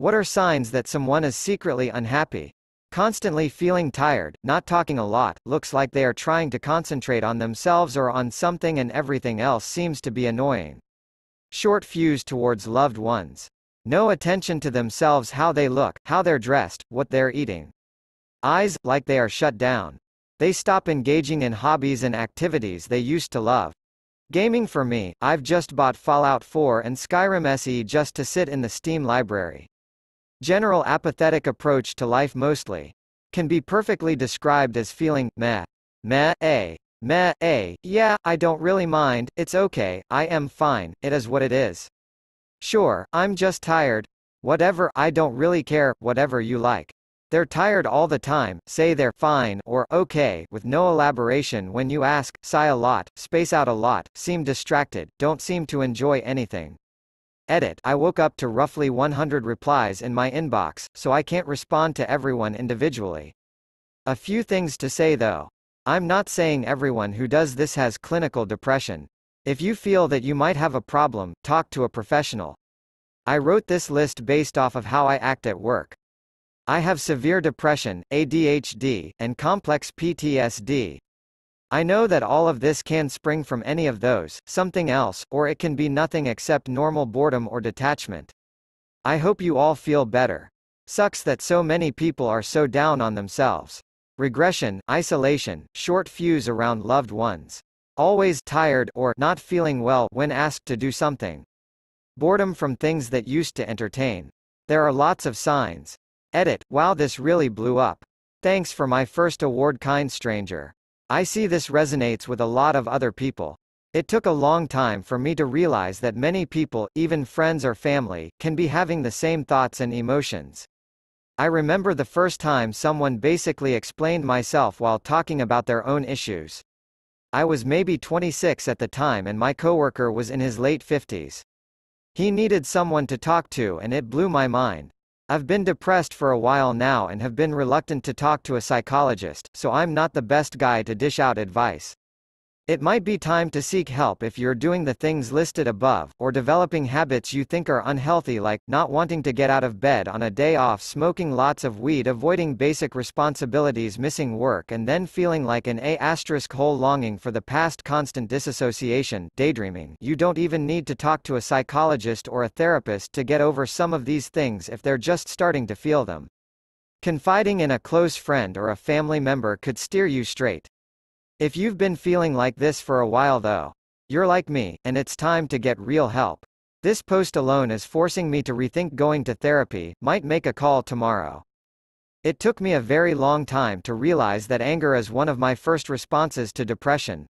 What are signs that someone is secretly unhappy? Constantly feeling tired, not talking a lot, looks like they are trying to concentrate on themselves or on something and everything else seems to be annoying. Short fuse towards loved ones. No attention to themselves how they look, how they're dressed, what they're eating. Eyes, like they are shut down. They stop engaging in hobbies and activities they used to love. Gaming for me, I've just bought Fallout 4 and Skyrim SE just to sit in the Steam library general apathetic approach to life mostly, can be perfectly described as feeling, meh, meh, a, eh, meh, a, eh, yeah, I don't really mind, it's okay, I am fine, it is what it is. Sure, I'm just tired, whatever, I don't really care, whatever you like. They're tired all the time, say they're fine or okay with no elaboration when you ask, sigh a lot, space out a lot, seem distracted, don't seem to enjoy anything. Edit I woke up to roughly 100 replies in my inbox, so I can't respond to everyone individually. A few things to say though. I'm not saying everyone who does this has clinical depression. If you feel that you might have a problem, talk to a professional. I wrote this list based off of how I act at work. I have severe depression, ADHD, and complex PTSD, I know that all of this can spring from any of those, something else, or it can be nothing except normal boredom or detachment. I hope you all feel better. Sucks that so many people are so down on themselves. Regression, isolation, short fuse around loved ones. Always tired or not feeling well when asked to do something. Boredom from things that used to entertain. There are lots of signs. Edit, wow this really blew up. Thanks for my first award kind stranger. I see this resonates with a lot of other people. It took a long time for me to realize that many people, even friends or family, can be having the same thoughts and emotions. I remember the first time someone basically explained myself while talking about their own issues. I was maybe 26 at the time and my coworker was in his late 50s. He needed someone to talk to and it blew my mind. I've been depressed for a while now and have been reluctant to talk to a psychologist, so I'm not the best guy to dish out advice. It might be time to seek help if you're doing the things listed above, or developing habits you think are unhealthy like, not wanting to get out of bed on a day off smoking lots of weed avoiding basic responsibilities missing work and then feeling like an A asterisk whole longing for the past constant disassociation daydreaming. You don't even need to talk to a psychologist or a therapist to get over some of these things if they're just starting to feel them. Confiding in a close friend or a family member could steer you straight. If you've been feeling like this for a while though, you're like me, and it's time to get real help. This post alone is forcing me to rethink going to therapy, might make a call tomorrow. It took me a very long time to realize that anger is one of my first responses to depression.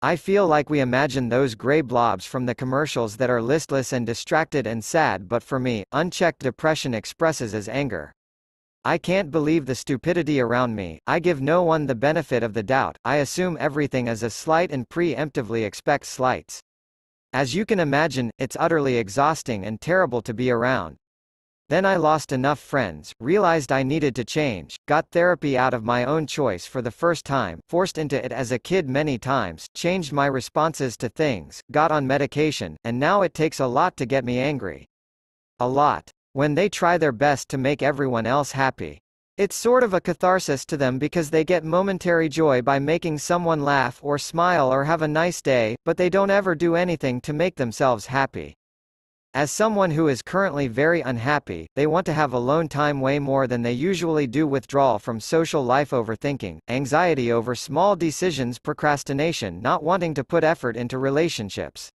I feel like we imagine those gray blobs from the commercials that are listless and distracted and sad but for me, unchecked depression expresses as anger. I can't believe the stupidity around me, I give no one the benefit of the doubt, I assume everything is a slight and pre-emptively expect slights. As you can imagine, it's utterly exhausting and terrible to be around. Then I lost enough friends, realized I needed to change, got therapy out of my own choice for the first time, forced into it as a kid many times, changed my responses to things, got on medication, and now it takes a lot to get me angry. A lot when they try their best to make everyone else happy. It's sort of a catharsis to them because they get momentary joy by making someone laugh or smile or have a nice day, but they don't ever do anything to make themselves happy. As someone who is currently very unhappy, they want to have alone time way more than they usually do withdrawal from social life overthinking, anxiety over small decisions procrastination not wanting to put effort into relationships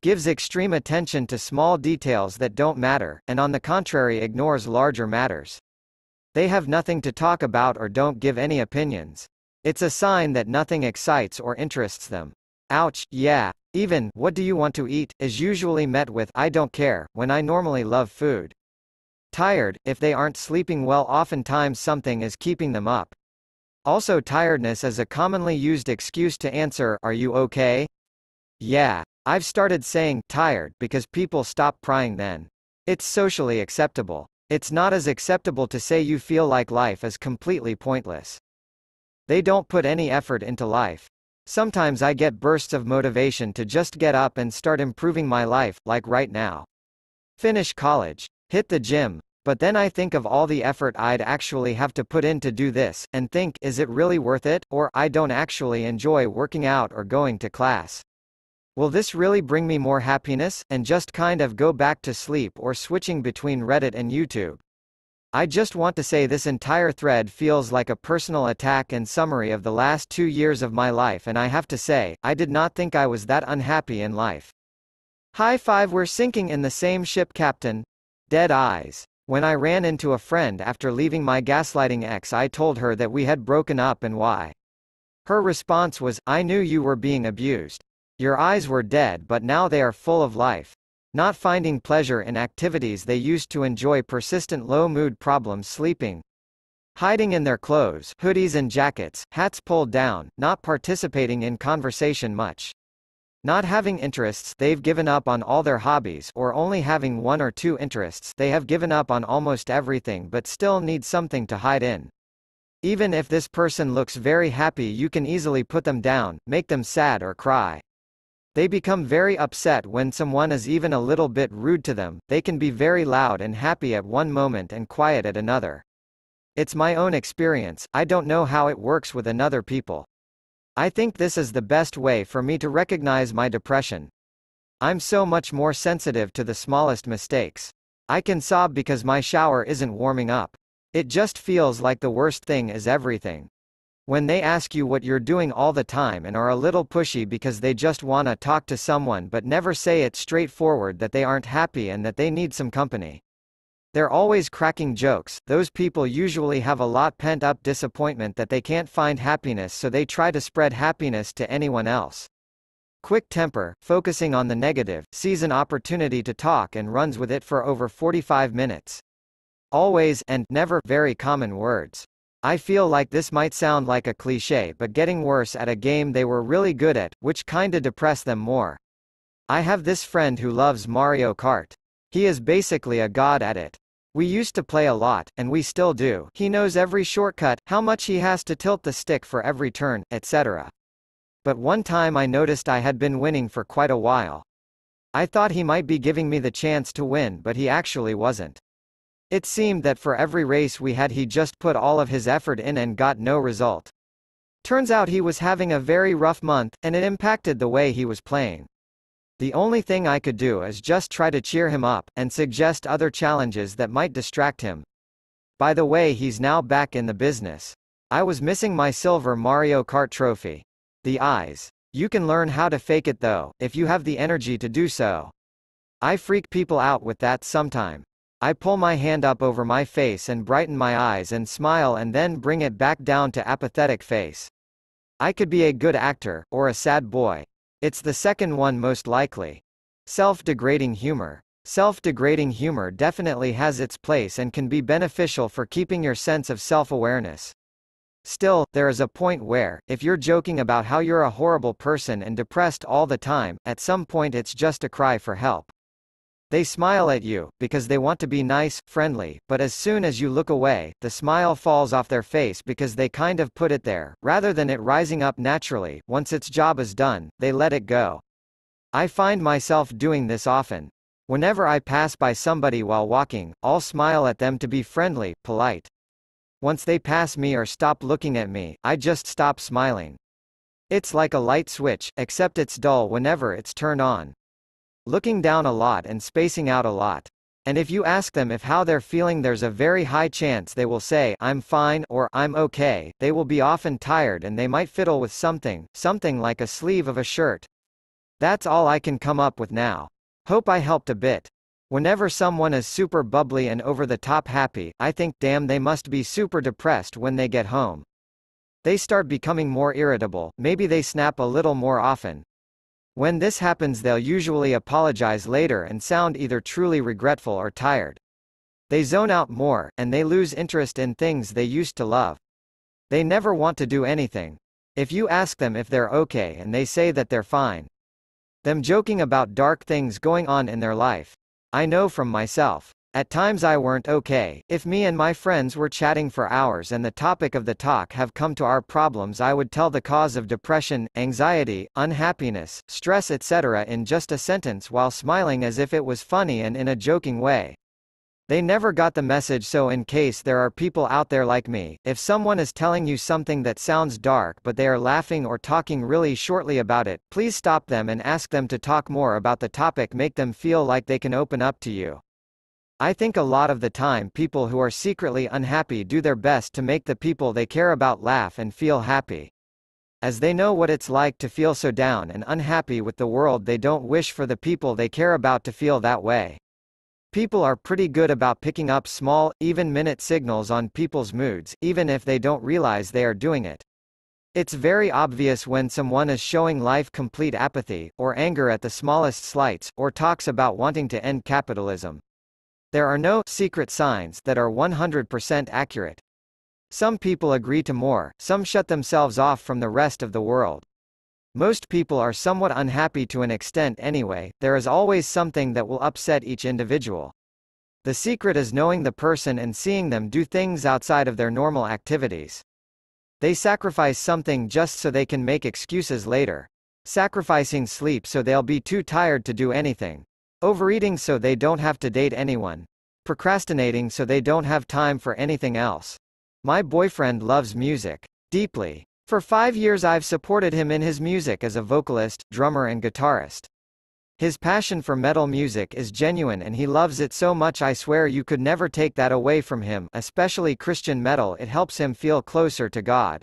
gives extreme attention to small details that don't matter, and on the contrary ignores larger matters. They have nothing to talk about or don't give any opinions. It's a sign that nothing excites or interests them. Ouch, yeah. Even, what do you want to eat, is usually met with, I don't care, when I normally love food. Tired, if they aren't sleeping well oftentimes something is keeping them up. Also tiredness is a commonly used excuse to answer, are you okay? Yeah. I've started saying tired because people stop prying then. It's socially acceptable. It's not as acceptable to say you feel like life is completely pointless. They don't put any effort into life. Sometimes I get bursts of motivation to just get up and start improving my life, like right now. Finish college, hit the gym, but then I think of all the effort I'd actually have to put in to do this, and think, is it really worth it, or I don't actually enjoy working out or going to class. Will this really bring me more happiness, and just kind of go back to sleep or switching between Reddit and YouTube? I just want to say this entire thread feels like a personal attack and summary of the last two years of my life and I have to say, I did not think I was that unhappy in life. High five we're sinking in the same ship captain. Dead eyes. When I ran into a friend after leaving my gaslighting ex I told her that we had broken up and why. Her response was, I knew you were being abused. Your eyes were dead but now they are full of life. Not finding pleasure in activities they used to enjoy persistent low mood problems sleeping. Hiding in their clothes hoodies and jackets, hats pulled down, not participating in conversation much. Not having interests they've given up on all their hobbies or only having one or two interests they have given up on almost everything but still need something to hide in. Even if this person looks very happy you can easily put them down, make them sad or cry. They become very upset when someone is even a little bit rude to them, they can be very loud and happy at one moment and quiet at another. It's my own experience, I don't know how it works with another people. I think this is the best way for me to recognize my depression. I'm so much more sensitive to the smallest mistakes. I can sob because my shower isn't warming up. It just feels like the worst thing is everything. When they ask you what you're doing all the time and are a little pushy because they just wanna talk to someone but never say it straightforward that they aren't happy and that they need some company. They're always cracking jokes, those people usually have a lot pent up disappointment that they can't find happiness so they try to spread happiness to anyone else. Quick temper, focusing on the negative, sees an opportunity to talk and runs with it for over 45 minutes. Always and never very common words. I feel like this might sound like a cliche but getting worse at a game they were really good at, which kinda depressed them more. I have this friend who loves Mario Kart. He is basically a god at it. We used to play a lot, and we still do. He knows every shortcut, how much he has to tilt the stick for every turn, etc. But one time I noticed I had been winning for quite a while. I thought he might be giving me the chance to win but he actually wasn't. It seemed that for every race we had he just put all of his effort in and got no result. Turns out he was having a very rough month, and it impacted the way he was playing. The only thing I could do is just try to cheer him up, and suggest other challenges that might distract him. By the way he's now back in the business. I was missing my silver Mario Kart trophy. The eyes. You can learn how to fake it though, if you have the energy to do so. I freak people out with that sometime. I pull my hand up over my face and brighten my eyes and smile and then bring it back down to apathetic face. I could be a good actor, or a sad boy. It's the second one most likely. Self-degrading humor. Self-degrading humor definitely has its place and can be beneficial for keeping your sense of self-awareness. Still, there is a point where, if you're joking about how you're a horrible person and depressed all the time, at some point it's just a cry for help. They smile at you, because they want to be nice, friendly, but as soon as you look away, the smile falls off their face because they kind of put it there, rather than it rising up naturally, once its job is done, they let it go. I find myself doing this often. Whenever I pass by somebody while walking, I'll smile at them to be friendly, polite. Once they pass me or stop looking at me, I just stop smiling. It's like a light switch, except it's dull whenever it's turned on looking down a lot and spacing out a lot. And if you ask them if how they're feeling there's a very high chance they will say, I'm fine, or I'm okay, they will be often tired and they might fiddle with something, something like a sleeve of a shirt. That's all I can come up with now. Hope I helped a bit. Whenever someone is super bubbly and over the top happy, I think, damn they must be super depressed when they get home. They start becoming more irritable, maybe they snap a little more often, when this happens they'll usually apologize later and sound either truly regretful or tired. They zone out more, and they lose interest in things they used to love. They never want to do anything. If you ask them if they're okay and they say that they're fine. Them joking about dark things going on in their life. I know from myself. At times I weren't okay, if me and my friends were chatting for hours and the topic of the talk have come to our problems I would tell the cause of depression, anxiety, unhappiness, stress etc. in just a sentence while smiling as if it was funny and in a joking way. They never got the message so in case there are people out there like me, if someone is telling you something that sounds dark but they are laughing or talking really shortly about it, please stop them and ask them to talk more about the topic make them feel like they can open up to you. I think a lot of the time people who are secretly unhappy do their best to make the people they care about laugh and feel happy. As they know what it's like to feel so down and unhappy with the world they don't wish for the people they care about to feel that way. People are pretty good about picking up small, even-minute signals on people's moods, even if they don't realize they are doing it. It's very obvious when someone is showing life complete apathy, or anger at the smallest slights, or talks about wanting to end capitalism. There are no secret signs that are 100% accurate. Some people agree to more, some shut themselves off from the rest of the world. Most people are somewhat unhappy to an extent anyway, there is always something that will upset each individual. The secret is knowing the person and seeing them do things outside of their normal activities. They sacrifice something just so they can make excuses later. Sacrificing sleep so they'll be too tired to do anything. Overeating so they don't have to date anyone. Procrastinating so they don't have time for anything else. My boyfriend loves music. Deeply. For five years I've supported him in his music as a vocalist, drummer and guitarist. His passion for metal music is genuine and he loves it so much I swear you could never take that away from him, especially Christian metal it helps him feel closer to God.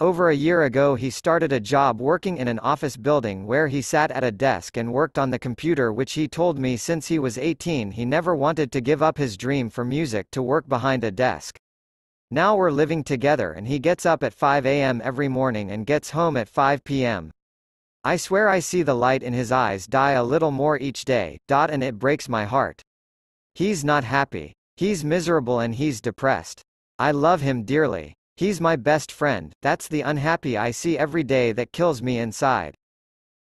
Over a year ago he started a job working in an office building where he sat at a desk and worked on the computer which he told me since he was 18 he never wanted to give up his dream for music to work behind a desk. Now we're living together and he gets up at 5 a.m. every morning and gets home at 5 p.m. I swear I see the light in his eyes die a little more each day, dot and it breaks my heart. He's not happy. He's miserable and he's depressed. I love him dearly. He's my best friend, that's the unhappy I see every day that kills me inside.